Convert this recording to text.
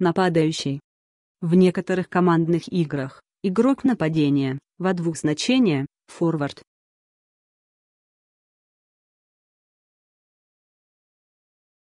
нападающий. В некоторых командных играх игрок нападения во двух значения форвард